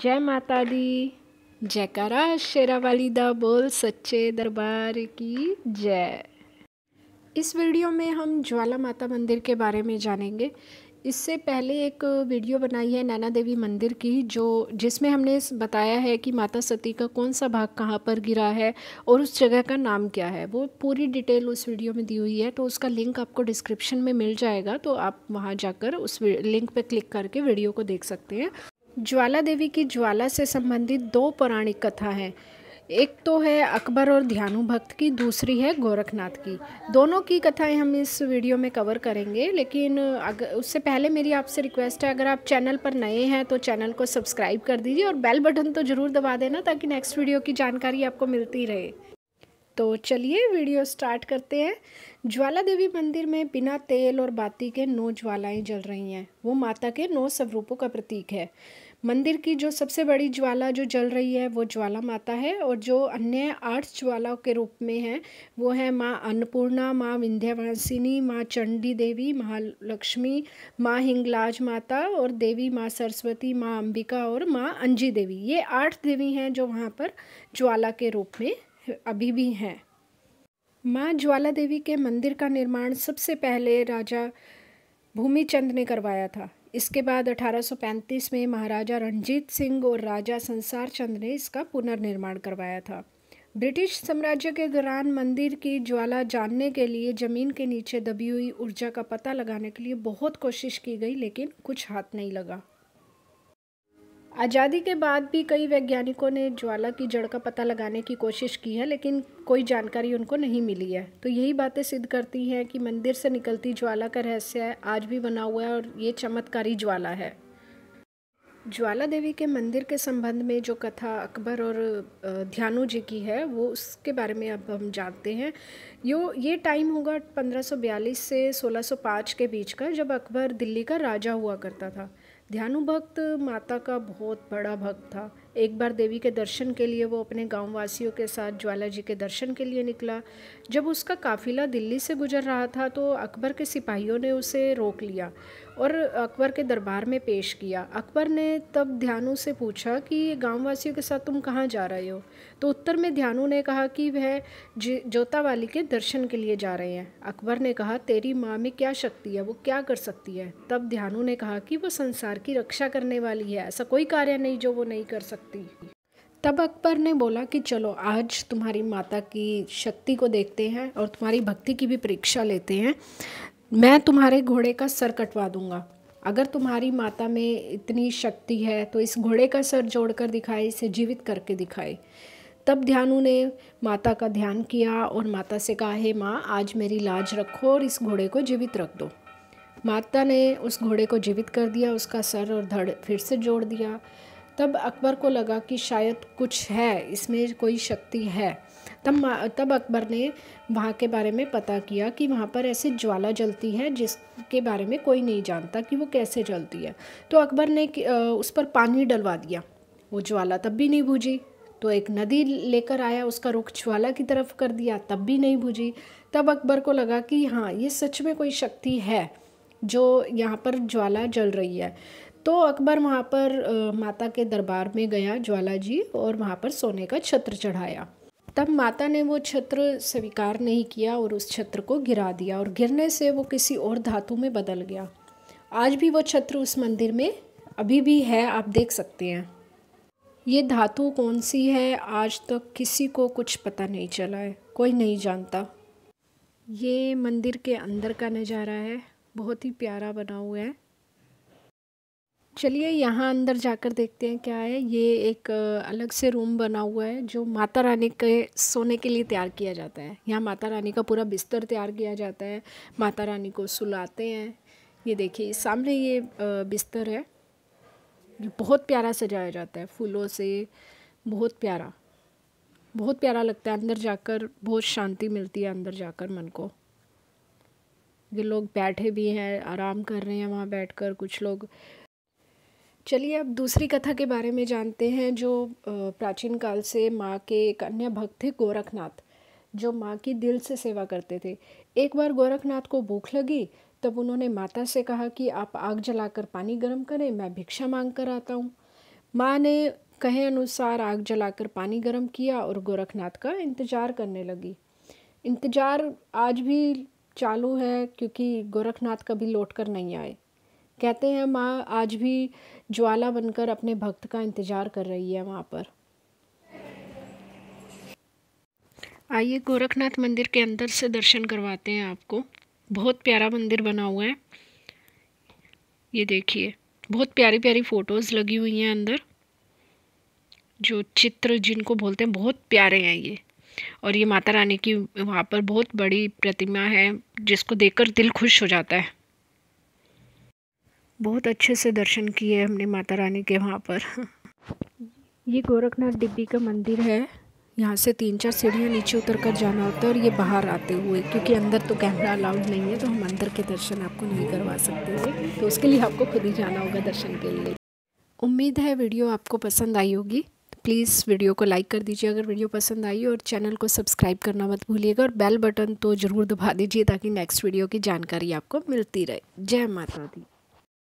जय माता दी जयकारा शेरावाली दा बोल सच्चे दरबार की जय इस वीडियो में हम ज्वाला माता मंदिर के बारे में जानेंगे इससे पहले एक वीडियो बनाई है नैना देवी मंदिर की जो जिसमें हमने बताया है कि माता सती का कौन सा भाग कहाँ पर गिरा है और उस जगह का नाम क्या है वो पूरी डिटेल उस वीडियो में दी हुई है तो उसका लिंक आपको डिस्क्रिप्शन में मिल जाएगा तो आप वहाँ जाकर उस लिंक पर क्लिक करके वीडियो को देख सकते हैं ज्वाला देवी की ज्वाला से संबंधित दो पौराणिक कथा हैं एक तो है अकबर और ध्यानु भक्त की दूसरी है गोरखनाथ की दोनों की कथाएं हम इस वीडियो में कवर करेंगे लेकिन अगर उससे पहले मेरी आपसे रिक्वेस्ट है अगर आप चैनल पर नए हैं तो चैनल को सब्सक्राइब कर दीजिए और बेल बटन तो ज़रूर दबा देना ताकि नेक्स्ट वीडियो की जानकारी आपको मिलती रहे तो चलिए वीडियो स्टार्ट करते हैं ज्वाला देवी मंदिर में बिना तेल और बाती के नौ ज्वालाएं जल रही हैं वो माता के नौ स्वरूपों का प्रतीक है मंदिर की जो सबसे बड़ी ज्वाला जो जल रही है वो ज्वाला माता है और जो अन्य आठ ज्वालाओं के रूप में है वो है माँ अन्नपूर्णा माँ विंध्यवासिनी माँ चंडी देवी महालक्ष्मी माँ हिंगलाज माता और देवी माँ सरस्वती माँ अंबिका और माँ अंजी देवी ये आठ देवी हैं जो वहाँ पर ज्वाला के रूप में अभी भी हैं माँ ज्वाला देवी के मंदिर का निर्माण सबसे पहले राजा भूमिचंद ने करवाया था इसके बाद 1835 में महाराजा रणजीत सिंह और राजा संसार चंद ने इसका पुनर्निर्माण करवाया था ब्रिटिश साम्राज्य के दौरान मंदिर की ज्वाला जानने के लिए ज़मीन के नीचे दबी हुई ऊर्जा का पता लगाने के लिए बहुत कोशिश की गई लेकिन कुछ हाथ नहीं लगा आज़ादी के बाद भी कई वैज्ञानिकों ने ज्वाला की जड़ का पता लगाने की कोशिश की है लेकिन कोई जानकारी उनको नहीं मिली है तो यही बातें सिद्ध करती हैं कि मंदिर से निकलती ज्वाला का रहस्य आज भी बना हुआ है और ये चमत्कारी ज्वाला है ज्वाला देवी के मंदिर के संबंध में जो कथा अकबर और ध्यानु जी की है वो उसके बारे में अब हम जानते हैं यो ये टाइम होगा 1542 से 1605 के बीच का जब अकबर दिल्ली का राजा हुआ करता था ध्यानु भक्त माता का बहुत बड़ा भक्त था एक बार देवी के दर्शन के लिए वो अपने गाँव वासियों के साथ ज्वाला जी के दर्शन के लिए निकला जब उसका काफिला दिल्ली से गुजर रहा था तो अकबर के सिपाहियों ने उसे रोक लिया और अकबर के दरबार में पेश किया अकबर ने तब ध्यानू से पूछा कि गाँव वासियों के साथ तुम कहाँ जा रहे हो तो उत्तर में ध्यानू ने कहा कि वह वाली के दर्शन के लिए जा रहे हैं अकबर ने कहा तेरी माँ में क्या शक्ति है वो क्या कर सकती है तब ध्यानू ने कहा कि वो संसार की रक्षा करने वाली है ऐसा कोई कार्य नहीं जो वो नहीं कर सकती सकती तब अकबर ने बोला कि चलो आज तुम्हारी माता की शक्ति को देखते हैं और तुम्हारी भक्ति की भी परीक्षा लेते हैं मैं तुम्हारे घोड़े का सर कटवा दूंगा अगर तुम्हारी माता में इतनी शक्ति है तो इस घोड़े का सर जोड़कर दिखाए इसे जीवित करके दिखाए तब ध्यानु ने माता का ध्यान किया और माता से कहा हे माँ आज मेरी लाज रखो और इस घोड़े को जीवित रख दो माता ने उस घोड़े को जीवित कर दिया उसका सर और धड़ फिर से जोड़ दिया तब अकबर को लगा कि शायद कुछ है इसमें कोई शक्ति है तब तब अकबर ने वहाँ के बारे में पता किया कि वहाँ पर ऐसे ज्वाला जलती है जिसके बारे में कोई नहीं जानता कि वो कैसे जलती है तो अकबर ने उस पर पानी डलवा दिया वो ज्वाला तब भी नहीं बुझी तो एक नदी लेकर आया उसका रुख ज्वाला की तरफ कर दिया तब भी नहीं बुझी तब अकबर को लगा कि हाँ ये सच में कोई शक्ति है जो यहाँ पर ज्वाला जल रही है तो अकबर वहाँ पर माता के दरबार में गया ज्वाला जी और वहाँ पर सोने का छत्र चढ़ाया तब माता ने वो छत्र स्वीकार नहीं किया और उस छत्र को गिरा दिया और गिरने से वो किसी और धातु में बदल गया आज भी वो छत्र उस मंदिर में अभी भी है आप देख सकते हैं ये धातु कौन सी है आज तक तो किसी को कुछ पता नहीं चला है कोई नहीं जानता ये मंदिर के अंदर का नज़ारा है बहुत ही प्यारा बना हुआ है चलिए यहाँ अंदर जाकर देखते हैं क्या है ये एक अलग से रूम बना हुआ है जो माता रानी के सोने के लिए तैयार किया जाता है यहाँ माता रानी का पूरा बिस्तर तैयार किया जाता है माता रानी को सुलाते हैं ये देखिए सामने ये बिस्तर है बहुत प्यारा सजाया जाता है फूलों से बहुत प्यारा बहुत प्यारा लगता है अंदर जाकर बहुत शांति मिलती है अंदर जाकर मन को ये लोग बैठे भी हैं आराम कर रहे हैं वहाँ बैठकर कुछ लोग चलिए अब दूसरी कथा के बारे में जानते हैं जो प्राचीन काल से माँ के एक अन्य भक्त थे गोरखनाथ जो माँ की दिल से सेवा करते थे एक बार गोरखनाथ को भूख लगी तब उन्होंने माता से कहा कि आप आग जलाकर पानी गर्म करें मैं भिक्षा मांग कर आता हूँ माँ ने कहे अनुसार आग जलाकर पानी गर्म किया और गोरखनाथ का इंतज़ार करने लगी इंतज़ार आज भी चालू है क्योंकि गोरखनाथ कभी लौट कर नहीं आए कहते हैं माँ आज भी ज्वाला बनकर अपने भक्त का इंतज़ार कर रही है वहाँ पर आइए गोरखनाथ मंदिर के अंदर से दर्शन करवाते हैं आपको बहुत प्यारा मंदिर बना हुआ है ये देखिए बहुत प्यारी प्यारी फ़ोटोज़ लगी हुई हैं अंदर जो चित्र जिनको बोलते हैं बहुत प्यारे हैं ये और ये माता रानी की वहाँ पर बहुत बड़ी प्रतिमा है जिसको देखकर दिल खुश हो जाता है बहुत अच्छे से दर्शन किए हमने माता रानी के वहाँ पर ये गोरखनाथ डिब्बी का मंदिर है यहाँ से तीन चार सीढ़ियाँ नीचे उतर कर जाना होता है और ये बाहर आते हुए क्योंकि अंदर तो कैमरा अलाउड नहीं है तो हम अंदर के दर्शन आपको नहीं करवा सकते हैं तो उसके लिए आपको खुद ही जाना होगा दर्शन के लिए उम्मीद है वीडियो आपको पसंद आई होगी प्लीज़ वीडियो को लाइक कर दीजिए अगर वीडियो पसंद आई और चैनल को सब्सक्राइब करना मत भूलिएगा और बेल बटन तो ज़रूर दबा दीजिए ताकि नेक्स्ट वीडियो की जानकारी आपको मिलती रहे जय माता दी